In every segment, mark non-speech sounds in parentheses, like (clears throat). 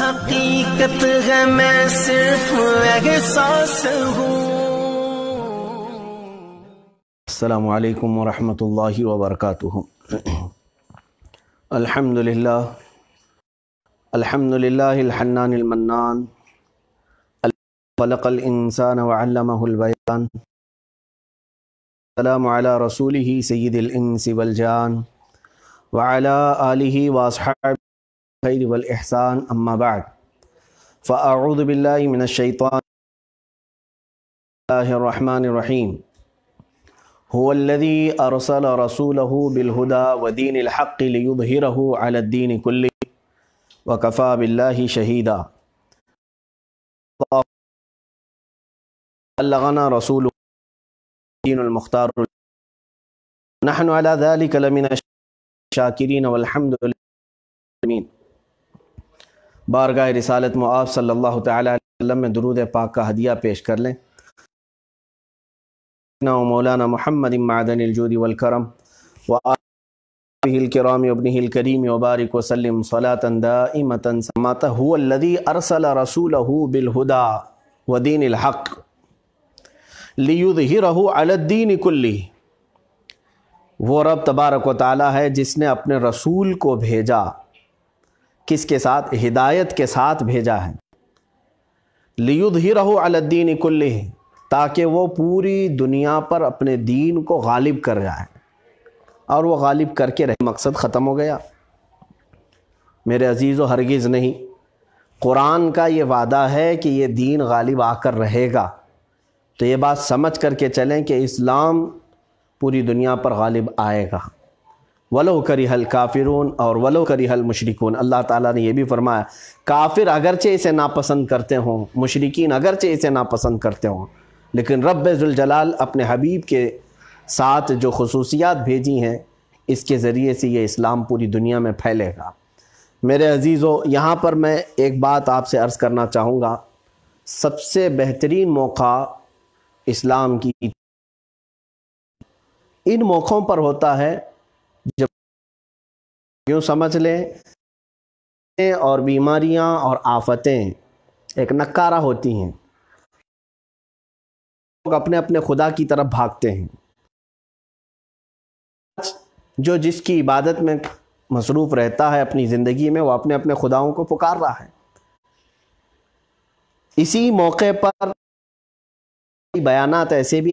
हकीकत है मैं सिर्फ एहसास हूँ अस्सलाम वालेकुम वरहमतुल्लाहि वबरकातुहू अल्हम्दुलिल्लाह अल्हम्दुलिल्लाह अलहन्नान अलमन्नान खलक़ इंसान वल्लमहुल बयान सलाम अला रसूलिही सय्यिदिल इंसि वल जान व अला आलिही व الخير والإحسان أما بعد فأعوذ بالله من الشيطان الله الرحمن الرحيم هو الذي أرسل رسوله بالهدى ودين الحق ليظهره على الدين كله وكفى بالله شهيدا بلغنا رسوله دين المختار نحن على ذلك لمن الشاكرين والحمد لله बारगाह रिसालत में आप सल्ला तम में दरूद पाक का हदिया पेश कर लें ना मौलाना महमद मादनजूरी वलकरम वाहिलकराम अबन करीम वबारक वसलम सलातन समाता हुदी अरसल रसूल बिलहुदा वदीन हक़ रहू अलद्दीन कुल्ली वो रब तबारक व ताली है जिसने अपने रसूल को भेजा किसके साथ हिदायत के साथ भेजा है लियुद ही रहो अलद्दीन कुल्ल ताकि वो पूरी दुनिया पर अपने दीन को गालिब कर जाए और वो गालिब करके रहे मकसद ख़त्म हो गया मेरे अजीज़ हरगिज़ नहीं कुरान का ये वादा है कि ये दीन गालिब आकर रहेगा तो ये बात समझ करके चलें कि इस्लाम पूरी दुनिया पर गालिब आएगा वलो करी हल काफिरून और वलो करी हल मशरकून अल्लाह ताला ने यह भी फरमाया काफिर अगरचे इसे नापसंद करते हों मशरकिन अगरचे इसे नापसंद करते हों लेकिन रबाल अपने हबीब के साथ जो खसूसियात भेजी हैं इसके ज़रिए से ये इस्लाम पूरी दुनिया में फैलेगा मेरे अजीज़ों यहाँ पर मैं एक बात आपसे अर्ज़ करना चाहूँगा सबसे बेहतरीन मौका इस्लाम की इन मौक़ों पर होता है जब यूँ समझ लें और बीमारियां और आफतें एक नकारा होती हैं लोग अपने अपने खुदा की तरफ भागते हैं जो जिसकी इबादत में मसरूफ़ रहता है अपनी ज़िंदगी में वो अपने अपने खुदाओं को पुकार रहा है इसी मौके पर बयानात ऐसे भी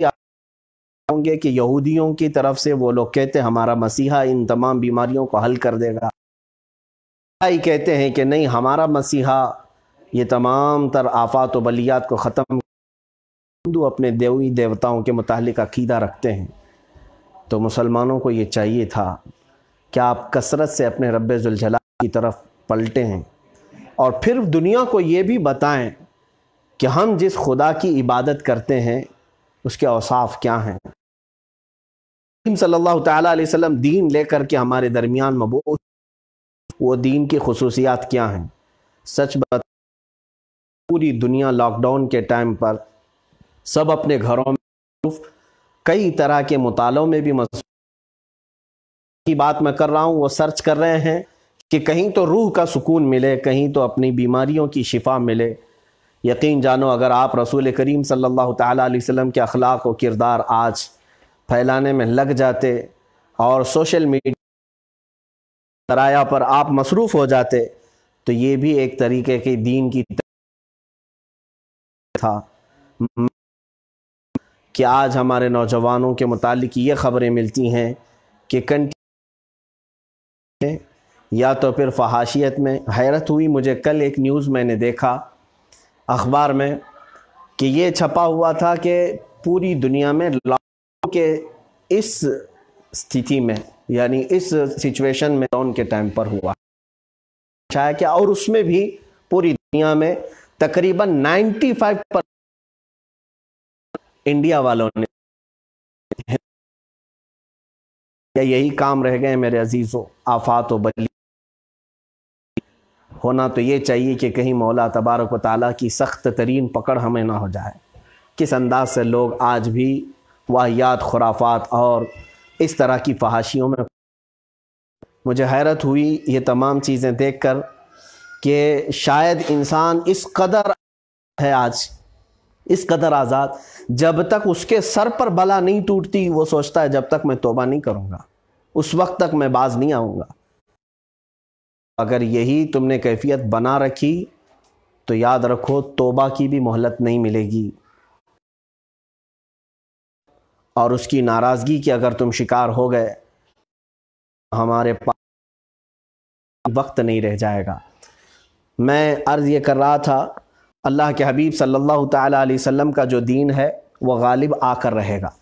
होंगे कि यहूदियों की तरफ से वो लोग कहते हैं हमारा मसीहा इन तमाम बीमारियों को हल कर देगा ही कहते हैं कि नहीं हमारा मसीहा ये तमाम तर आफात बलियात को ख़त्म हिंदू अपने देवी देवताओं के मुतालिक अकीदा रखते हैं तो मुसलमानों को ये चाहिए था कि आप कसरत से अपने रब जुलझला की तरफ पलटे हैं और फिर दुनिया को ये भी बताएं कि हम जिस खुदा की इबादत करते हैं उसके अवसाफ क्या हैं सल्लल्लाहु अलैहि वसल्लम दीन लेकर के हमारे दरमियान मबूस वो दीन की खसूसियात क्या हैं सच बता पूरी दुनिया लॉकडाउन के टाइम पर सब अपने घरों में कई तरह के मुतालों में भी मसूस की बात मैं कर रहा हूँ वो सर्च कर रहे हैं कि कहीं तो रूह का सुकून मिले कहीं तो अपनी बीमारियों की शिफा मिले यकीन जानो अगर आप रसूल करीम सल्लल्लाहु अलैहि वसल्लम के अखलाक व किरदार आज फैलाने में लग जाते और सोशल मीडिया तराया पर आप मसरूफ़ हो जाते तो ये भी एक तरीके की दीन की था कि आज हमारे नौजवानों के मुतालिक ये ख़बरें मिलती हैं कि कंटी या तो फिर फहाशियत में हैरत हुई मुझे कल एक न्यूज़ मैंने देखा अखबार में कि ये छपा हुआ था कि पूरी दुनिया में लॉकडाउन के इस स्थिति में यानी इस सिचुएशन में लॉकडाउन के टाइम पर हुआ अच्छा है क्या और उसमें भी पूरी दुनिया में तकरीबन 95 पर इंडिया वालों ने या यही काम रह गए मेरे अजीज़ों आफात और बली होना तो ये चाहिए कि कहीं मौला तबारक व ताली की सख्त तरीन पकड़ हमें ना हो जाए किस अंदाज से लोग आज भी वाहियात खुराफात और इस तरह की फहाशियों में मुझे हैरत हुई ये तमाम चीज़ें देख कर कि शायद इंसान इस कदर है आज इस कदर आज़ाद जब तक उसके सर पर बला नहीं टूटती वो सोचता है जब तक मैं तोबा नहीं करूँगा उस वक्त तक मैं बाज नहीं आऊँगा अगर यही तुमने कैफियत बना रखी तो याद रखो तोबा की भी मोहलत नहीं मिलेगी और उसकी नाराज़गी की अगर तुम शिकार हो गए हमारे पास वक्त नहीं रह जाएगा मैं अर्ज़ ये कर रहा था अल्लाह के हबीब सल्लल्लाहु अलैहि वसल्लम का जो दीन है वह गालिब आकर रहेगा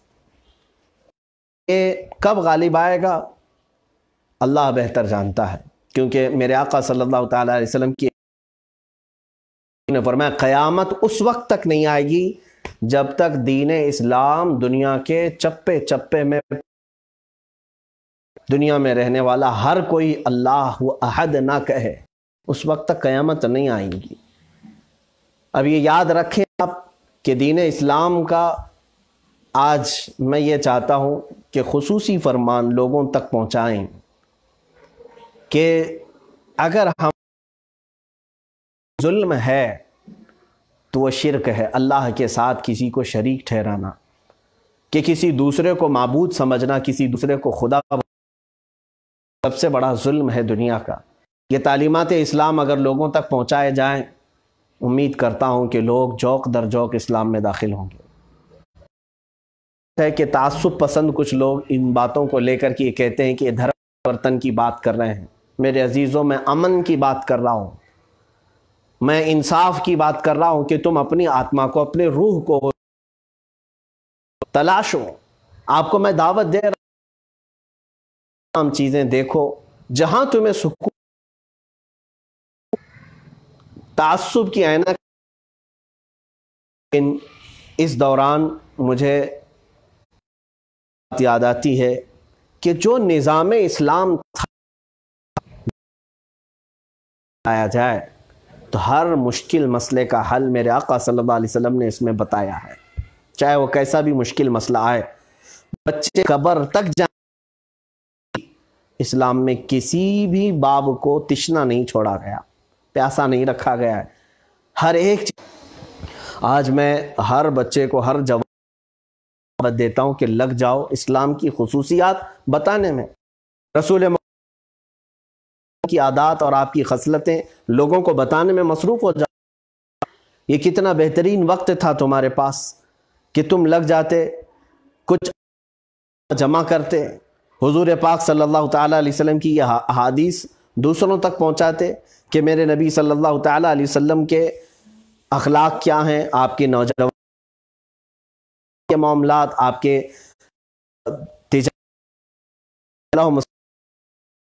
ये कब गालिब आएगा अल्लाह बेहतर जानता है क्योंकि मेरे आका सल्लल्लाहु अलैहि वसल्लम की ने फरमाया क़यामत उस वक्त तक नहीं आएगी जब तक दीन इस्लाम दुनिया के चप्पे चप्पे में दुनिया में रहने वाला हर कोई अल्लाह अहद ना कहे उस वक्त तक क़यामत नहीं आएगी अब ये याद रखें आप कि दीन इस्लाम का आज मैं ये चाहता हूँ कि खसूसी फरमान लोगों तक पहुँचाएँ कि अगर हम जुल्म है तो वह शिरक है अल्लाह के साथ किसी को शरीक ठहराना कि किसी दूसरे को मबूद समझना किसी दूसरे को खुदा सबसे बड़ा जुल्म है दुनिया का ये तालीमत इस्लाम अगर लोगों तक पहुँचाए जाएँ उम्मीद करता हूँ कि लोग जौक दर जौक इस्लाम में दाखिल होंगे है कि तसब पसंद कुछ लोग इन बातों को लेकर के कहते हैं कि धर्म परिवर्तन की बात कर रहे हैं मेरे अजीज़ों मैं अमन की बात कर रहा हूँ मैं इंसाफ की बात कर रहा हूँ कि तुम अपनी आत्मा को अपने रूह को तलाशो आपको मैं दावत दे रहा हूं चीज़ें देखो जहां तुम्हें सुकून तासुब की आयना इन इस दौरान मुझे याद आती है कि जो निज़ाम इस्लाम था आया जाए तो हर मुश्किल मसले का हल मेरे आका सल्लल्लाहु अलैहि वसल्लम ने इसमें बताया है चाहे वो कैसा भी मुश्किल मसला आए बच्चे कबर तक जा इस्लाम में किसी भी बाब को तिश्ना नहीं छोड़ा गया प्यासा नहीं रखा गया है हर एक आज मैं हर बच्चे को हर जवाब देता हूँ कि लग जाओ इस्लाम की खसूसियात बताने में रसूल की आदात और आपकी खसलतें लोगों को बताने में मसरूफ़ हो जा ये कितना बेहतरीन वक्त था तुम्हारे पास कि तुम लग जाते कुछ जमा करते हुजूर पाक सल्लल्लाहु अलैहि वसल्लम की यह अहादीस दूसरों तक पहुंचाते कि मेरे नबी सल्लल्लाहु अलैहि वसल्लम के अखलाक क्या हैं आपके नौजवान के मामला आपके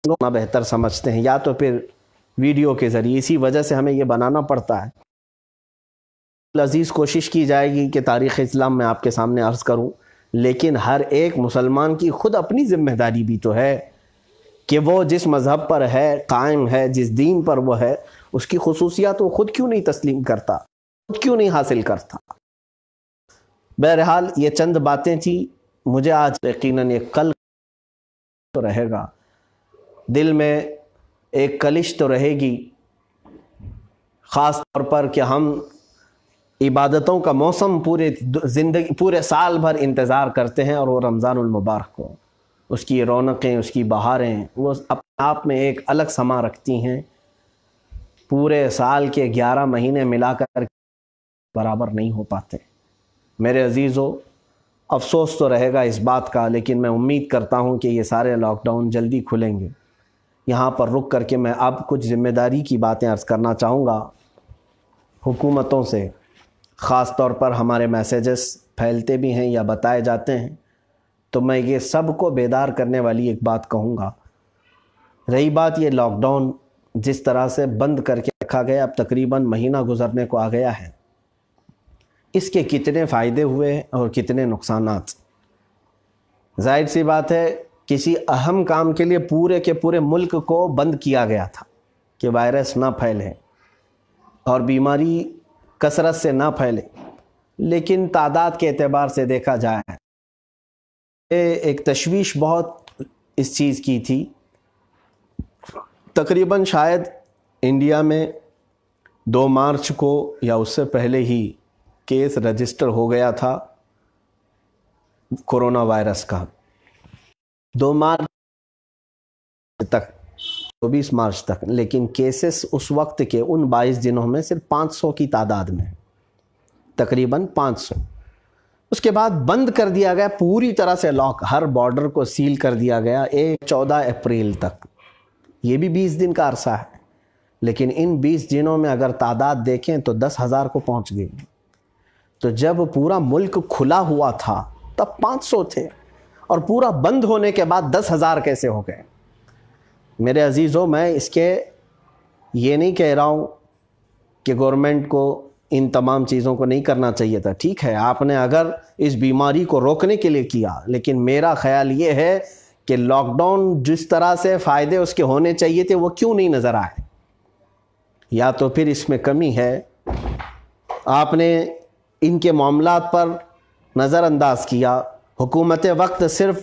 लोग बेहतर समझते हैं या तो फिर वीडियो के ज़रिए इसी वजह से हमें ये बनाना पड़ता है अजीज़ कोशिश की जाएगी कि तारीख़ इस्लाम में आपके सामने अर्ज़ करूं लेकिन हर एक मुसलमान की खुद अपनी ज़िम्मेदारी भी तो है कि वो जिस मज़हब पर है कायम है जिस दीन पर वो है उसकी खसूसियात वो खुद क्यों नहीं तस्लीम करता खुद क्यों नहीं हासिल करता बहरहाल ये चंद बातें थी मुझे आज यकीन ये कल तो रहेगा दिल में एक कलिश तो रहेगी ख़ास तौर पर कि हम इबादतों का मौसम पूरे ज़िंदगी पूरे साल भर इंतज़ार करते हैं और वो रमज़ानमबारक को उसकी रौनकें उसकी बहारें वो अपने आप में एक अलग समा रखती हैं पूरे साल के ग्यारह महीने मिलाकर बराबर नहीं हो पाते मेरे अजीज़ों अफसोस तो रहेगा इस बात का लेकिन मैं उम्मीद करता हूँ कि ये सारे लॉकडाउन जल्दी खुलेंगे यहाँ पर रुक करके मैं अब कुछ ज़िम्मेदारी की बातें अर्ज़ करना चाहूँगा हुकूमतों से ख़ास तौर पर हमारे मैसेजेस फैलते भी हैं या बताए जाते हैं तो मैं ये सब को बेदार करने वाली एक बात कहूँगा रही बात ये लॉकडाउन जिस तरह से बंद करके रखा गया अब तकरीबन महीना गुजरने को आ गया है इसके कितने फ़ायदे हुए और कितने नुकसान ज़ाहिर सी बात है किसी अहम काम के लिए पूरे के पूरे मुल्क को बंद किया गया था कि वायरस ना फैले और बीमारी कसरत से ना फैले लेकिन तादाद के अतबार से देखा जाए एक तशवीश बहुत इस चीज़ की थी तकरीबन शायद इंडिया में दो मार्च को या उससे पहले ही केस रजिस्टर हो गया था कोरोना वायरस का दो मार्च तक चौबीस तो मार्च तक लेकिन केसेस उस वक्त के उन बाईस दिनों में सिर्फ 500 की तादाद में तकरीबन 500 उसके बाद बंद कर दिया गया पूरी तरह से लॉक हर बॉर्डर को सील कर दिया गया एक चौदह अप्रैल तक ये भी बीस दिन का अरसा है लेकिन इन बीस दिनों में अगर तादाद देखें तो दस हज़ार को पहुंच गई तो जब पूरा मुल्क खुला हुआ था तब 500 थे और पूरा बंद होने के बाद दस हज़ार कैसे हो गए मेरे अजीज़ों मैं इसके ये नहीं कह रहा हूँ कि गवर्नमेंट को इन तमाम चीज़ों को नहीं करना चाहिए था ठीक है आपने अगर इस बीमारी को रोकने के लिए किया लेकिन मेरा ख्याल ये है कि लॉकडाउन जिस तरह से फ़ायदे उसके होने चाहिए थे वो क्यों नहीं नज़र आए या तो फिर इसमें कमी है आपने इनके मामला पर नज़रअंदाज किया हुकूमत वक्त सिर्फ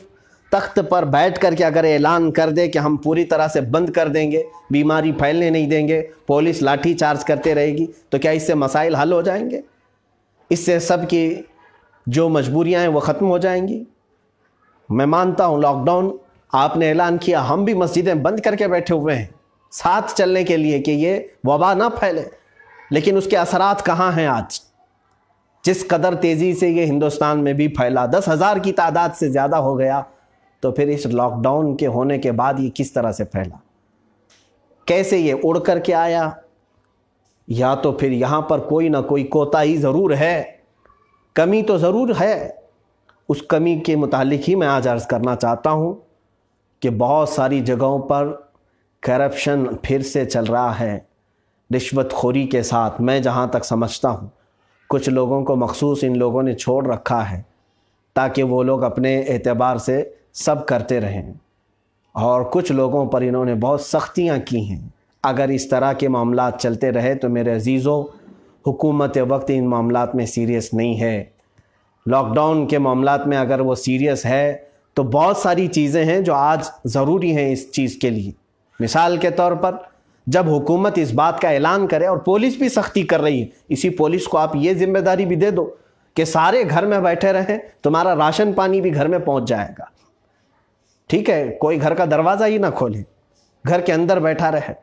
तख्त पर बैठ कर के अगर ऐलान कर दे कि हम पूरी तरह से बंद कर देंगे बीमारी फैलने नहीं देंगे पुलिस लाठी चार्ज करते रहेगी तो क्या इससे मसाइल हल हो जाएंगे इससे सब की जो मजबूरियाँ हैं वो ख़त्म हो जाएंगी मैं मानता हूँ लॉकडाउन आपने ऐलान किया हम भी मस्जिदें बंद करके बैठे हुए हैं साथ चलने के लिए कि ये वबा ना फैले लेकिन उसके असरात कहाँ हैं आज जिस कदर तेज़ी से ये हिंदुस्तान में भी फैला दस हज़ार की तादाद से ज़्यादा हो गया तो फिर इस लॉकडाउन के होने के बाद ये किस तरह से फैला कैसे ये उड़ कर के आया या तो फिर यहाँ पर कोई ना कोई कोताही ज़रूर है कमी तो ज़रूर है उस कमी के मुतालिक ही मैं आज अर्ज़ करना चाहता हूँ कि बहुत सारी जगहों पर करप्शन फिर से चल रहा है रिश्वतखोरी के साथ मैं जहाँ तक समझता हूँ कुछ लोगों को मखसूस इन लोगों ने छोड़ रखा है ताकि वो लोग अपने एतबार से सब करते रहें और कुछ लोगों पर इन्होंने बहुत सख्तियाँ की हैं अगर इस तरह के मामला चलते रहे तो मेरे अजीज़ों हुकूमत वक्त इन मामला में सीरियस नहीं है लॉकडाउन के मामला में अगर वो सीरियस है तो बहुत सारी चीज़ें हैं जो आज ज़रूरी हैं इस चीज़ के लिए मिसाल के तौर पर जब हुकूमत इस बात का ऐलान करे और पुलिस भी सख्ती कर रही है इसी पुलिस को आप ये जिम्मेदारी भी दे दो कि सारे घर में बैठे रहें तुम्हारा राशन पानी भी घर में पहुंच जाएगा ठीक है कोई घर का दरवाज़ा ही ना खोले घर के अंदर बैठा रहे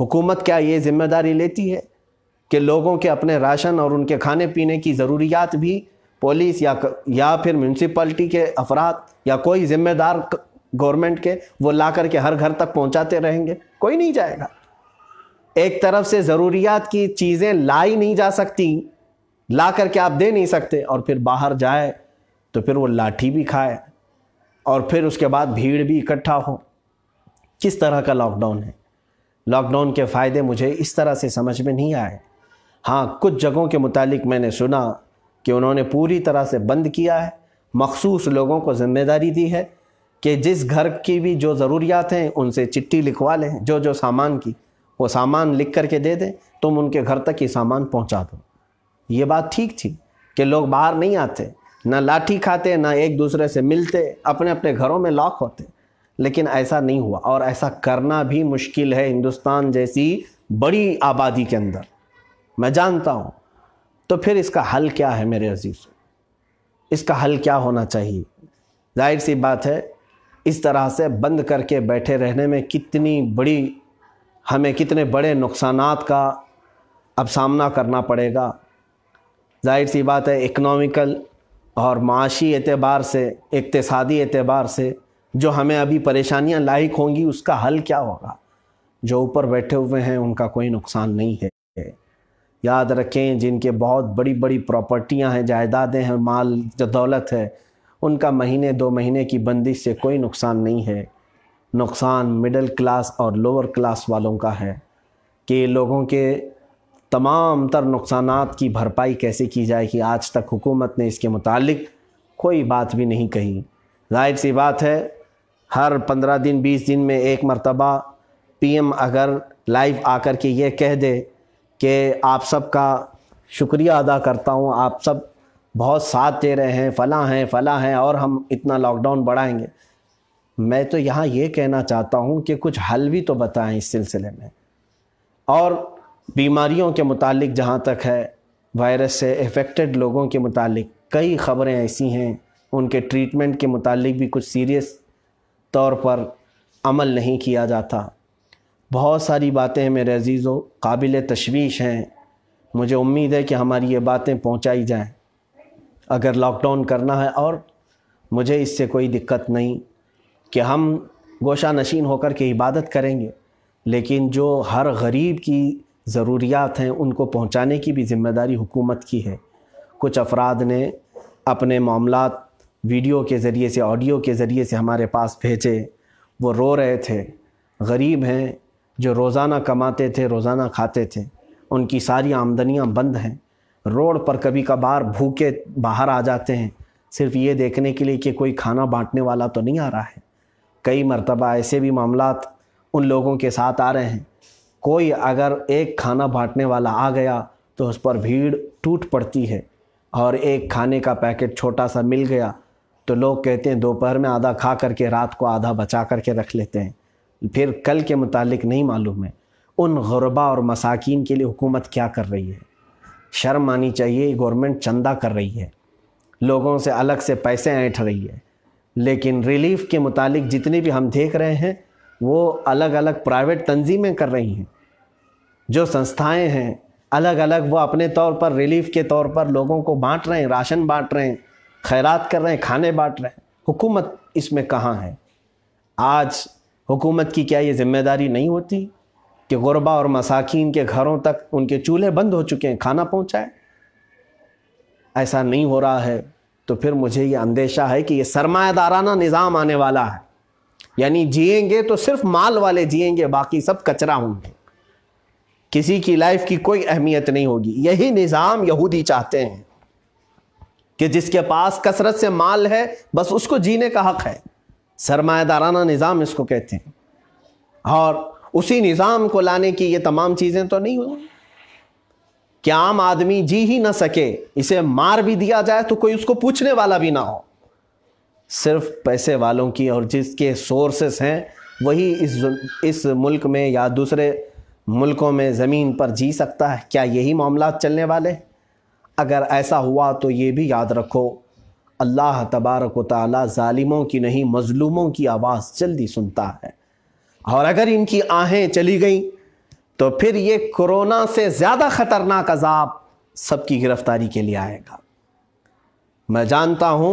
हुकूमत क्या ये जिम्मेदारी लेती है कि लोगों के अपने राशन और उनके खाने पीने की ज़रूरियात भी पुलिस या या फिर म्यूनसिपल्टी के अफराद या कोई ज़िम्मेदार गवर्नमेंट के वो ला करके हर घर तक पहुंचाते रहेंगे कोई नहीं जाएगा एक तरफ से ज़रूरियात की चीज़ें लाई नहीं जा सकती ला करके आप दे नहीं सकते और फिर बाहर जाए तो फिर वो लाठी भी खाए और फिर उसके बाद भीड़ भी इकट्ठा हो किस तरह का लॉकडाउन है लॉकडाउन के फ़ायदे मुझे इस तरह से समझ में नहीं आए हाँ कुछ जगहों के मुतालिक मैंने सुना कि उन्होंने पूरी तरह से बंद किया है मखसूस लोगों को ज़िम्मेदारी दी है कि जिस घर की भी जो ज़रूरियात हैं उनसे चिट्ठी लिखवा लें जो जो सामान की वो सामान लिख करके दे दें तुम उनके घर तक ये सामान पहुंचा दो ये बात ठीक थी कि लोग बाहर नहीं आते ना लाठी खाते ना एक दूसरे से मिलते अपने अपने घरों में लॉक होते लेकिन ऐसा नहीं हुआ और ऐसा करना भी मुश्किल है हिंदुस्तान जैसी बड़ी आबादी के अंदर मैं जानता हूँ तो फिर इसका हल क्या है मेरे अजीज इसका हल क्या होना चाहिए जाहिर सी बात है इस तरह से बंद करके बैठे रहने में कितनी बड़ी हमें कितने बड़े नुकसान का अब सामना करना पड़ेगा जाहिर सी बात है इकनॉमिकल और माशी एतबार से इकतसादी एतबार से जो हमें अभी परेशानियां लाइक होंगी उसका हल क्या होगा जो ऊपर बैठे हुए हैं उनका कोई नुकसान नहीं है याद रखें जिनके बहुत बड़ी बड़ी प्रॉपर्टियां हैं जायदादें हैं माल जो दौलत है उनका महीने दो महीने की बंदिश से कोई नुकसान नहीं है नुकसान मिडिल क्लास और लोअर क्लास वालों का है कि लोगों के तमाम तर नुकसान की भरपाई कैसे की जाए कि आज तक हुकूमत ने इसके मुतालिक कोई बात भी नहीं कही जाहिर सी बात है हर पंद्रह दिन बीस दिन में एक मरतबा पीएम अगर लाइव आकर के ये कह दे कि आप सब का शुक्रिया अदा करता हूँ आप सब बहुत साथ दे रहे हैं फ़ला हैं फ़ला हैं और हम इतना लॉकडाउन बढ़ाएंगे मैं तो यहाँ ये कहना चाहता हूँ कि कुछ हल भी तो बताएं इस सिलसिले में और बीमारियों के मुतालिक जहाँ तक है वायरस से इफ़ेक्टेड लोगों के मुतालिक कई ख़बरें ऐसी हैं उनके ट्रीटमेंट के मुतालिक भी कुछ सीरियस तौर पर अमल नहीं किया जाता बहुत सारी बातें मेरे अजीज़ों काबिल तशवीश हैं मुझे उम्मीद है कि हमारी ये बातें पहुँचाई जाएँ अगर लॉकडाउन करना है और मुझे इससे कोई दिक्कत नहीं कि हम गोशा नशीन होकर के इबादत करेंगे लेकिन जो हर गरीब की ज़रूरियात हैं उनको पहुंचाने की भी जिम्मेदारी हुकूमत की है कुछ अफराद ने अपने मामला वीडियो के ज़रिए से ऑडियो के ज़रिए से हमारे पास भेजे वो रो रहे थे गरीब हैं जो रोज़ाना कमाते थे रोज़ाना खाते थे उनकी सारी आमदनियाँ बंद हैं रोड पर कभी कभार भूखे बाहर आ जाते हैं सिर्फ ये देखने के लिए कि कोई खाना बांटने वाला तो नहीं आ रहा है कई मरतबा ऐसे भी मामला उन लोगों के साथ आ रहे हैं कोई अगर एक खाना बांटने वाला आ गया तो उस पर भीड़ टूट पड़ती है और एक खाने का पैकेट छोटा सा मिल गया तो लोग कहते हैं दोपहर में आधा खा करके रात को आधा बचा करके रख लेते हैं फिर कल के मुतालिक नहीं मालूम है उन गरबा और मसाकिन के लिए हुकूमत क्या कर रही है शर्म आनी चाहिए गवर्नमेंट चंदा कर रही है लोगों से अलग से पैसे ऐंठ रही है लेकिन रिलीफ के मुतालिक जितनी भी हम देख रहे हैं वो अलग अलग प्राइवेट तंजीमें कर रही हैं जो संस्थाएं हैं अलग अलग वो अपने तौर पर रिलीफ के तौर पर लोगों को बांट रहे हैं राशन बांट रहे हैं खैरात कर रहे हैं खाने बांट रहे हैं हुकूमत इसमें कहाँ है आज हुकूमत की क्या ये जिम्मेदारी नहीं होती कि गुरबा और मसाकिन के घरों तक उनके चूल्हे बंद हो चुके हैं खाना पहुँचाए ऐसा नहीं हो रहा है तो फिर मुझे ये अंदेशा है कि ये सरमायादाराना निज़ाम आने वाला है यानी जिएंगे तो सिर्फ माल वाले जिएंगे बाकी सब कचरा होंगे किसी की लाइफ की कोई अहमियत नहीं होगी यही निज़ाम यहूदी चाहते हैं कि जिसके पास कसरत से माल है बस उसको जीने का हक है सरमायादाराना निज़ाम इसको कहते हैं और उसी निज़ाम को लाने की ये तमाम चीज़ें तो नहीं हुई कि आम आदमी जी ही ना सके इसे मार भी दिया जाए तो कोई उसको पूछने वाला भी ना हो सिर्फ पैसे वालों की और जिसके सोर्सेस हैं वही इस इस मुल्क में या दूसरे मुल्कों में ज़मीन पर जी सकता है क्या यही मामला चलने वाले अगर ऐसा हुआ तो ये भी याद रखो अल्लाह तबारक वाली ालिमों की नहीं मज़लूमों की आवाज़ जल्दी सुनता है और अगर इनकी आहें चली गईं तो फिर ये कोरोना से ज़्यादा ख़तरनाक अजाब सबकी गिरफ्तारी के लिए आएगा मैं जानता हूँ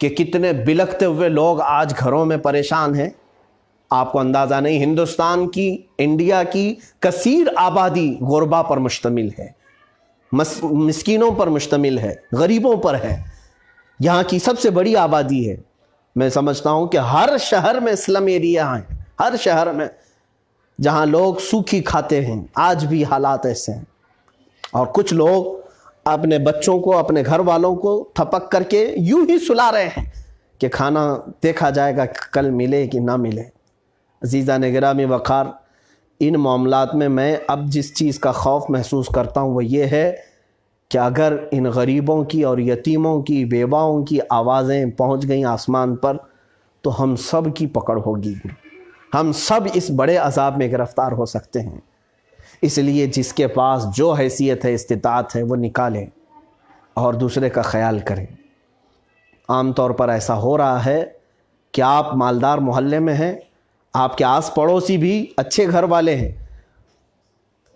कि कितने बिलखते हुए लोग आज घरों में परेशान हैं आपको अंदाज़ा नहीं हिंदुस्तान की इंडिया की कसीर आबादी गुरबा पर मुश्तमिल है मस, मिसकीनों पर मुश्तमिल है गरीबों पर है यहाँ की सबसे बड़ी आबादी है मैं समझता हूँ कि हर शहर में स्लम एरिया हैं हर शहर में जहां लोग सूखी खाते हैं आज भी हालात ऐसे हैं और कुछ लोग अपने बच्चों को अपने घर वालों को थपक करके यूं ही सुला रहे हैं कि खाना देखा जाएगा कल मिले कि ना मिले अजीज़ा ने गिरा में वक़ार इन मामला में मैं अब जिस चीज़ का खौफ महसूस करता हूँ वह ये है कि अगर इन गरीबों की और यतीमों की बेवाओं की आवाज़ें पहुँच गई आसमान पर तो हम सब की पकड़ होगी हम सब इस बड़े अजाब में गिरफ्तार हो सकते हैं इसलिए जिसके पास जो हैसियत है इस्तात है वो निकालें और दूसरे का ख्याल करें आमतौर पर ऐसा हो रहा है कि आप मालदार मोहल्ले में हैं आपके आस पड़ोसी भी अच्छे घर वाले हैं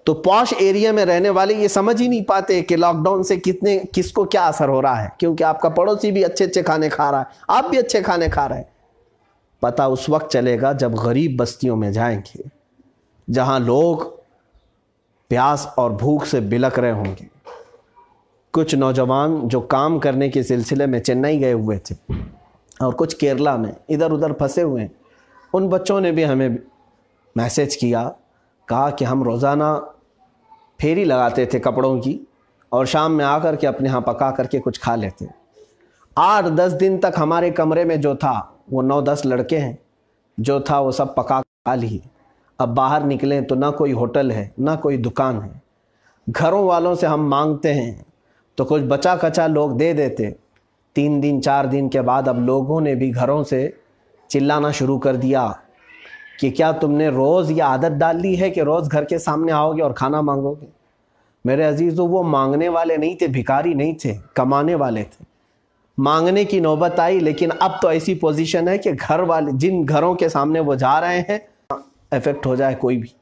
तो पॉश एरिया में रहने वाले ये समझ ही नहीं पाते कि लॉकडाउन से कितने किसको क्या असर हो रहा है क्योंकि आपका पड़ोसी भी अच्छे अच्छे खाने खा रहा है आप भी अच्छे खाने खा रहे हैं पता उस वक्त चलेगा जब गरीब बस्तियों में जाएंगे जहां लोग प्यास और भूख से बिलक रहे होंगे कुछ नौजवान जो काम करने के सिलसिले में चेन्नई गए हुए थे और कुछ केरला में इधर उधर फंसे हुए हैं उन बच्चों ने भी हमें मैसेज किया कहा कि हम रोज़ाना फेरी लगाते थे कपड़ों की और शाम में आकर के अपने यहाँ पका करके कुछ खा लेते आठ दस दिन तक हमारे कमरे में जो था वो नौ दस लड़के हैं जो था वो सब पका खा लिए अब बाहर निकले तो ना कोई होटल है ना कोई दुकान है घरों वालों से हम मांगते हैं तो कुछ बचा कचा लोग दे देते तीन दिन चार दिन के बाद अब लोगों ने भी घरों से चिल्लाना शुरू कर दिया कि क्या तुमने रोज़ ये आदत डाल ली है कि रोज़ घर के सामने आओगे और खाना मांगोगे मेरे अजीज़ों वो मांगने वाले नहीं थे भिकारी नहीं थे कमाने वाले थे मांगने की नौबत आई लेकिन अब तो ऐसी पोजीशन है कि घर वाले जिन घरों के सामने वो जा रहे हैं इफेक्ट हो जाए कोई भी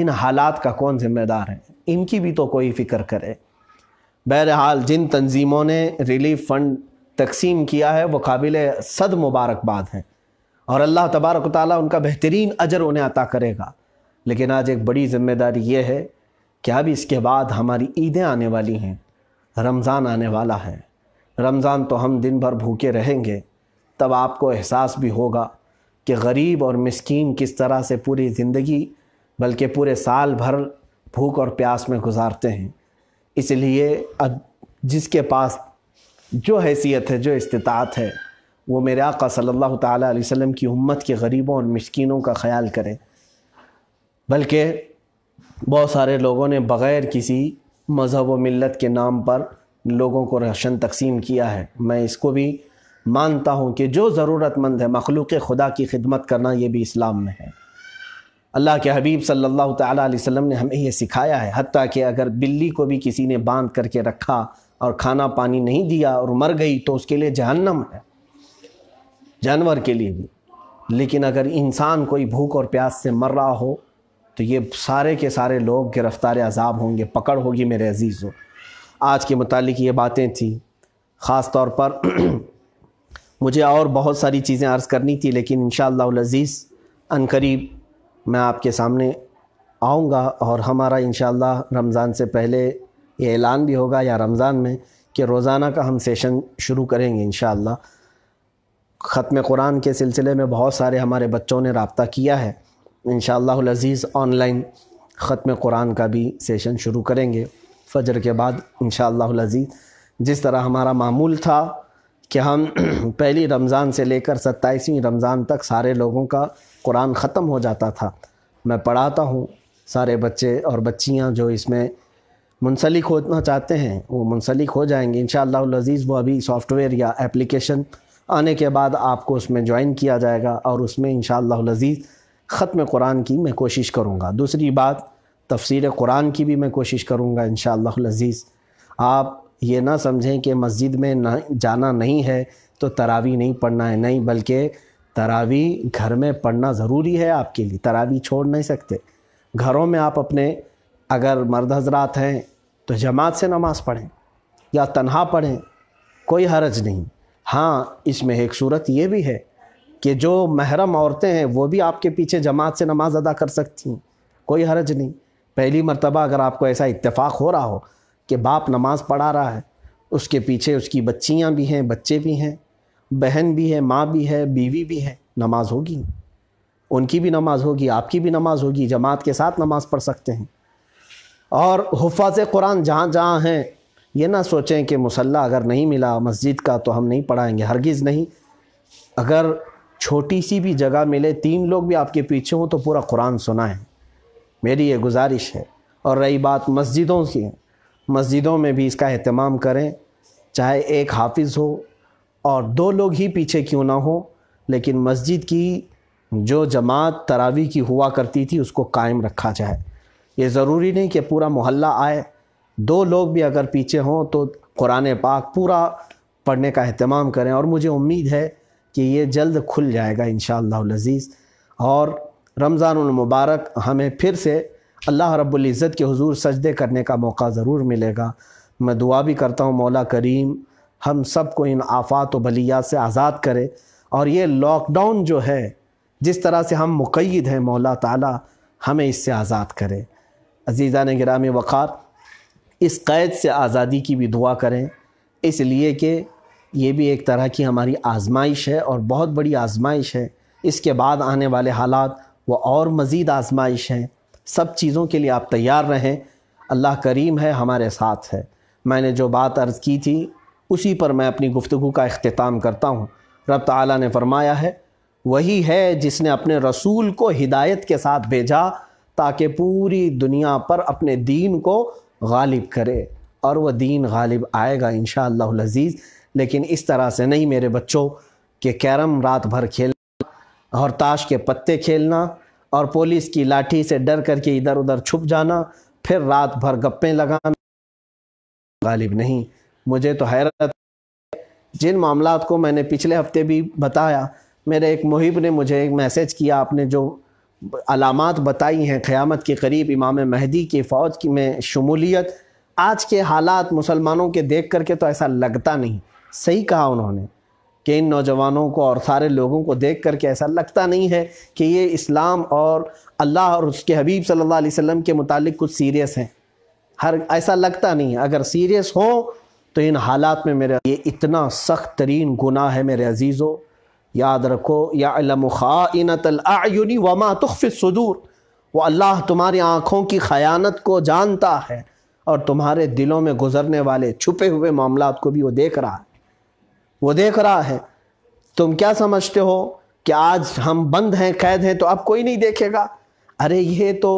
इन हालात का कौन जिम्मेदार है इनकी भी तो कोई फिक्र करे बहरहाल जिन तंजीमों ने रिलीफ फंड तकसीम किया है वो काबिल सद मुबारकबाद हैं और अल्लाह तबारक ताली उनका बेहतरीन अजर उन्हें अता करेगा लेकिन आज एक बड़ी जिम्मेदारी ये है कि अब इसके बाद हमारी ईदें आने वाली हैं रमज़ान आने वाला है रमज़ान तो हम दिन भर भूखे रहेंगे तब आपको एहसास भी होगा कि गरीब और मिसकीन किस तरह से पूरी ज़िंदगी बल्कि पूरे साल भर भूख और प्यास में गुजारते हैं इसलिए अब जिसके पास जो हैसियत है जो इस्तात है वो मेरे आका सल्लल्लाहु ताला अलैहि वसल्लम की उम्मत के गरीबों और मिसकीनों का ख्याल करें बल्कि बहुत सारे लोगों ने बग़ैर किसी मज़हब व मिलत के नाम पर लोगों को राशन तकसीम किया है मैं इसको भी मानता हूँ कि जो ज़रूरतमंद है मखलूक खुदा की खिदमत करना ये भी इस्लाम में है अल्लाह के हबीब सल्लल्लाहु अलैहि वसल्लम ने हमें यह सिखाया है हती कि अगर बिल्ली को भी किसी ने बांध करके रखा और खाना पानी नहीं दिया और मर गई तो उसके लिए जहन्नम है जानवर के लिए भी लेकिन अगर इंसान कोई भूख और प्यास से मर रहा हो तो ये सारे के सारे लोग गिरफ़्तार अजाब होंगे पकड़ होगी मेरे अजीज़ों आज के मतलब ये बातें थी ख़ास तौर पर (clears throat) मुझे और बहुत सारी चीज़ें अर्ज़ करनी थी लेकिन इन अज़ीज़ अनकरीब मैं आपके सामने आऊँगा और हमारा इन रमज़ान से पहले ये ऐलान भी होगा या रमज़ान में कि रोज़ाना का हम सेशन शुरू करेंगे इन ख़त्म कुरान के सिलसिले में बहुत सारे हमारे बच्चों ने रबता किया है इन शज़ीज़ ऑनलाइन ख़त्म कुरान का भी सेशन शुरू करेंगे फ़जर के बाद इन शजीज़ जिस तरह हमारा मामूल था कि हम (clears throat) पहली रमज़ान से लेकर सत्ताईसवीं रमज़ान तक सारे लोगों का कुरान ख़त्म हो जाता था मैं पढ़ाता हूँ सारे बच्चे और बच्चियाँ जो इसमें मुनसलिक होना चाहते हैं वो मुनसलिक हो जाएंगे इन शज़ीज़ वो अभी सॉफ्टवेयर या एप्लीकेशन आने के बाद आपको उसमें ज्वाइन किया जाएगा और उसमें इन शज़ीज़ ख़त्म कुरान की मैं कोशिश करूँगा दूसरी बात तफसीर कुरान की भी मैं कोशिश करूँगा इन शज़ीज़ आप ये ना समझें कि मस्जिद में ना जाना नहीं है तो तरावी नहीं पढ़ना है नहीं बल्कि तरावी घर में पढ़ना ज़रूरी है आपके लिए तरावी छोड़ नहीं सकते घरों में आप अपने अगर मर्द हजरात हैं तो जमात से नमाज़ पढ़ें या तनहा पढ़ें कोई हरज नहीं हाँ इसमें एक सूरत ये भी है कि जो महरम औरतें हैं वो भी आपके पीछे जमात से नमाज़ अदा कर सकती हैं कोई हरज नहीं पहली मरतबा अगर आपको ऐसा इत्तेफाक हो रहा हो कि बाप नमाज पढ़ा रहा है उसके पीछे उसकी बच्चियाँ भी हैं बच्चे भी हैं बहन भी है माँ भी है बीवी भी है नमाज होगी उनकी भी नमाज होगी आपकी भी नमाज होगी जमात के साथ नमाज पढ़ सकते हैं और हफाज कुरान जहाँ जहाँ हैं ये ना सोचें कि मुसल्ला अगर नहीं मिला मस्जिद का तो हम नहीं पढ़ाएंगे हरगिज़ नहीं अगर छोटी सी भी जगह मिले तीन लोग भी आपके पीछे हों तो पूरा कुरान सुनाएं मेरी ये गुजारिश है और रही बात मस्जिदों की मस्जिदों में भी इसका अहतमाम करें चाहे एक हाफिज़ हो और दो लोग ही पीछे क्यों ना हो लेकिन मस्जिद की जो जमात तरावी की हुआ करती थी उसको कायम रखा जाए ये ज़रूरी नहीं कि पूरा मोहल्ला आए दो लोग भी अगर पीछे हों तो कुरान पाक पूरा पढ़ने का अहतमाम करें और मुझे उम्मीद है कि ये जल्द खुल जाएगा इन लजीज़ और मुबारक हमें फिर से अल्लाह रब्ज़त के हजूर सजदे करने का मौका ज़रूर मिलेगा मैं दुआ भी करता हूँ मौला करीम हम सब को इन आफात व बलियात से आज़ाद करे और ये लॉकडाउन जो है जिस तरह से हम मुकैद हैं मौला ताला हमें इससे आज़ाद करे अजीज़ा ने गिराम वक़ार इस कैद से आज़ादी की भी दुआ करें इसलिए कि ये भी एक तरह की हमारी आजमाइश है और बहुत बड़ी आजमाइश है इसके बाद आने वाले हालात व और मज़ीद आजमाइश हैं सब चीज़ों के लिए आप तैयार रहें अल्लाह करीम है हमारे साथ है मैंने जो बात अर्ज़ की थी उसी पर मैं अपनी गुफ्तु का अख्ताम करता हूँ रब तला ने फरमाया है वही है जिसने अपने रसूल को हिदायत के साथ भेजा ताकि पूरी दुनिया पर अपने दीन को गालिब करे और वह दीन गालिब आएगा इन शज़ीज़ लेकिन इस तरह से नहीं मेरे बच्चों के कैरम रात भर खेल और ताश के पत्ते खेलना और पुलिस की लाठी से डर करके इधर उधर छुप जाना फिर रात भर गप्पे लगाना गालिब नहीं मुझे तो हैरत जिन मामला को मैंने पिछले हफ्ते भी बताया मेरे एक मुहिब ने मुझे एक मैसेज किया आपने जो अलामत बताई हैं क़्यामत के करीब इमाम महदी की फ़ौज की में शमूलियत आज के हालात मुसलमानों के देख करके तो ऐसा लगता नहीं सही कहा उन्होंने कि इन नौजवानों को और सारे लोगों को देख कर के ऐसा लगता नहीं है कि ये इस्लाम और अल्लाह और उसके हबीब सल्लल्लाहु अलैहि वसल्लम के मुतालिक कुछ सीरियस हैं हर ऐसा लगता नहीं है अगर सीरियस हो तो इन हालात में मेरे ये इतना सख्त तरीन गुनाह है मेरे अजीज़ों याद रखो यामखानतलयुनी वमा सदूर वो अल्लाह तुम्हारी आँखों की खयानत को जानता है और तुम्हारे दिलों में गुजरने वाले छुपे हुए मामला को भी वो देख रहा है वो देख रहा है तुम क्या समझते हो कि आज हम बंद हैं कैद हैं तो अब कोई नहीं देखेगा अरे ये तो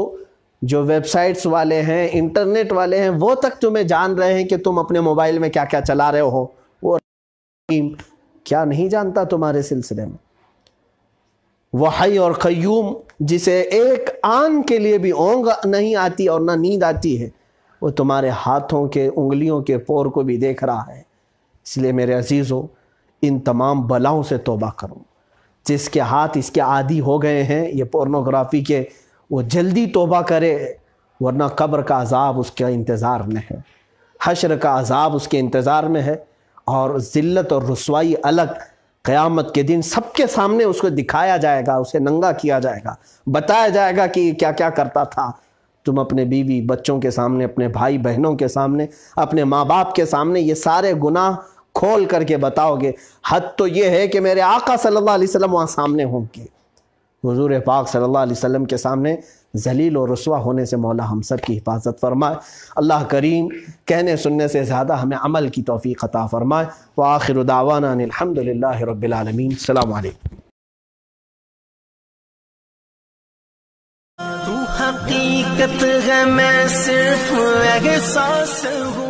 जो वेबसाइट्स वाले हैं इंटरनेट वाले हैं वो तक तुम्हें जान रहे हैं कि तुम अपने मोबाइल में क्या क्या चला रहे हो वो क्या नहीं जानता तुम्हारे सिलसिले में वही और क़यूम जिसे एक आन के लिए भी ओंग नहीं आती और ना नींद आती है वो तुम्हारे हाथों के उंगलियों के पोर को भी देख रहा है इसलिए मेरे अजीज़ हो इन तमाम बलाओं से तोबा करो जिसके हाथ इसके आदि हो गए हैं ये पोर्नोग्राफी के वो जल्दी तोबा करे वरना कब्र का अजाब उसके इंतज़ार में है हशर का अजाब उसके इंतज़ार में है और ज़िल्त और रसवाई अलग क़यामत के दिन सबके सामने उसको दिखाया जाएगा उसे नंगा किया जाएगा बताया जाएगा कि क्या क्या करता था तुम अपने बीवी बच्चों के सामने अपने भाई बहनों के सामने अपने माँ बाप के सामने ये सारे गुनाह खोल करके बताओगे हद तो ये है कि मेरे आका सल्लल्लाहु अलैहि वसल्लम वहाँ सामने होंगे हुजूर पाक सल्लल्लाहु अलैहि वसल्लम के सामने जलील और रसुआ होने से मौला हम सब की हिफाजत फरमाए अल्लाह करीम कहने सुनने से ज़्यादा हमें अमल की तोफ़ी अता फ़रमाए व आखिर दावाना अलहमदिल्ला रबालमीन अलैक्म हकीकत है मैं सिर्फ एहसास हूँ